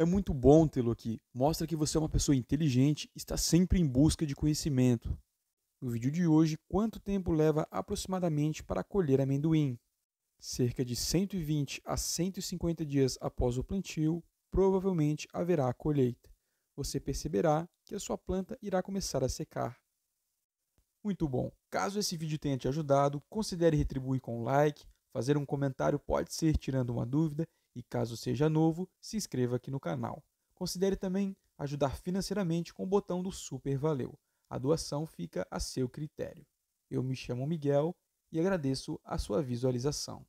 É muito bom tê-lo aqui. Mostra que você é uma pessoa inteligente e está sempre em busca de conhecimento. No vídeo de hoje, quanto tempo leva aproximadamente para colher amendoim? Cerca de 120 a 150 dias após o plantio, provavelmente haverá a colheita. Você perceberá que a sua planta irá começar a secar. Muito bom! Caso esse vídeo tenha te ajudado, considere retribuir com um like, fazer um comentário pode ser tirando uma dúvida e caso seja novo, se inscreva aqui no canal. Considere também ajudar financeiramente com o botão do Super Valeu. A doação fica a seu critério. Eu me chamo Miguel e agradeço a sua visualização.